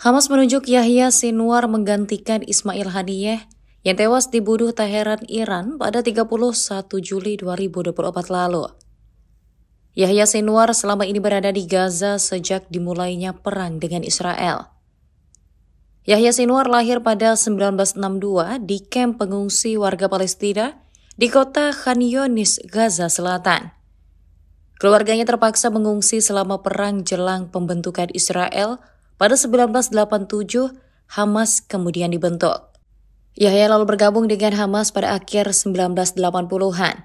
Hamas menunjuk Yahya Sinwar menggantikan Ismail Haniyeh yang tewas dibunuh Teheran, Iran pada 31 Juli 2024 lalu. Yahya Sinwar selama ini berada di Gaza sejak dimulainya perang dengan Israel. Yahya Sinwar lahir pada 1962 di kamp pengungsi warga Palestina di kota Khan Yunis, Gaza Selatan. Keluarganya terpaksa mengungsi selama perang jelang pembentukan Israel pada 1987, Hamas kemudian dibentuk. Yahya lalu bergabung dengan Hamas pada akhir 1980-an.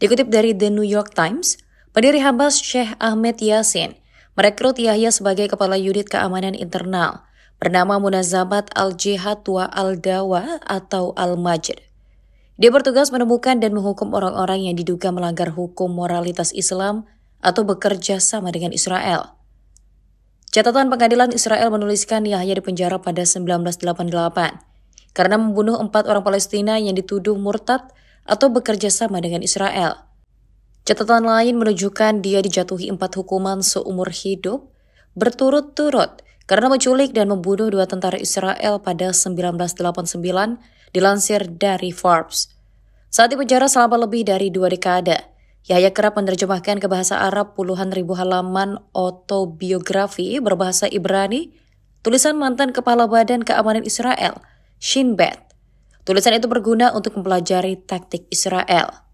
Dikutip dari The New York Times, pendiri Hamas Sheikh Ahmed Yasin merekrut Yahya sebagai kepala unit keamanan internal bernama Munazamat Al-Jihad wa Al-Dawa atau al majid Dia bertugas menemukan dan menghukum orang-orang yang diduga melanggar hukum moralitas Islam atau bekerja sama dengan Israel. Catatan pengadilan Israel menuliskan Yahya dipenjara pada 1988 karena membunuh empat orang Palestina yang dituduh murtad atau bekerja sama dengan Israel. Catatan lain menunjukkan dia dijatuhi empat hukuman seumur hidup berturut-turut karena menculik dan membunuh dua tentara Israel pada 1989, dilansir dari Forbes. Saat dipenjara selama lebih dari dua dekade, Yahya kerap menerjemahkan ke bahasa Arab puluhan ribu halaman autobiografi berbahasa Ibrani, tulisan mantan Kepala Badan Keamanan Israel, Shin Bet. Tulisan itu berguna untuk mempelajari taktik Israel.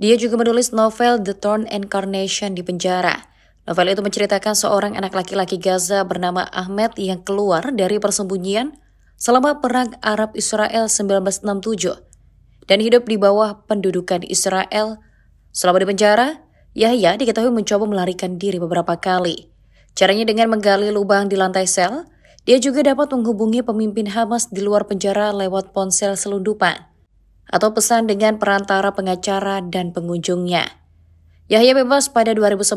Dia juga menulis novel The Thorn Incarnation di penjara. Novel itu menceritakan seorang anak laki-laki Gaza bernama Ahmed yang keluar dari persembunyian selama Perang Arab-Israel 1967 dan hidup di bawah pendudukan Israel Selama di penjara, Yahya diketahui mencoba melarikan diri beberapa kali. Caranya dengan menggali lubang di lantai sel, dia juga dapat menghubungi pemimpin Hamas di luar penjara lewat ponsel selundupan atau pesan dengan perantara pengacara dan pengunjungnya. Yahya bebas pada 2011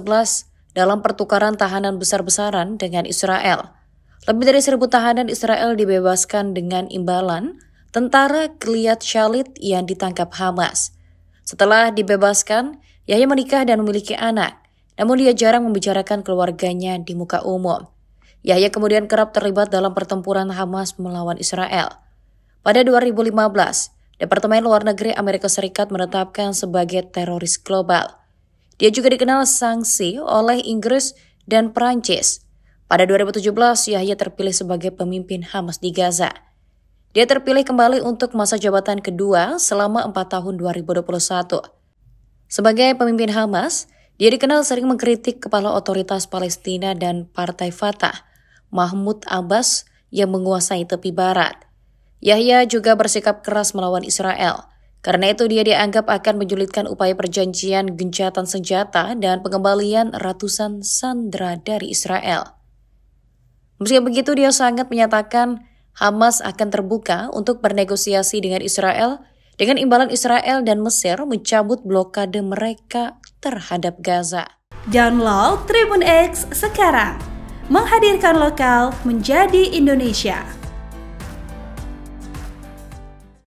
dalam pertukaran tahanan besar-besaran dengan Israel. Lebih dari seribu tahanan Israel dibebaskan dengan imbalan tentara kliat Shalit yang ditangkap Hamas – setelah dibebaskan, Yahya menikah dan memiliki anak. Namun dia jarang membicarakan keluarganya di muka umum. Yahya kemudian kerap terlibat dalam pertempuran Hamas melawan Israel. Pada 2015, Departemen Luar Negeri Amerika Serikat menetapkan sebagai teroris global. Dia juga dikenal sanksi oleh Inggris dan Perancis. Pada 2017, Yahya terpilih sebagai pemimpin Hamas di Gaza. Dia terpilih kembali untuk masa jabatan kedua selama 4 tahun 2021. Sebagai pemimpin Hamas, dia dikenal sering mengkritik kepala otoritas Palestina dan Partai Fatah, Mahmud Abbas yang menguasai tepi barat. Yahya juga bersikap keras melawan Israel. Karena itu dia dianggap akan menyulitkan upaya perjanjian gencatan senjata dan pengembalian ratusan sandera dari Israel. Meski begitu dia sangat menyatakan Hamas akan terbuka untuk bernegosiasi dengan Israel dengan imbalan Israel dan Mesir mencabut blokade mereka terhadap Gaza. Download Tribun X sekarang, menghadirkan lokal menjadi Indonesia.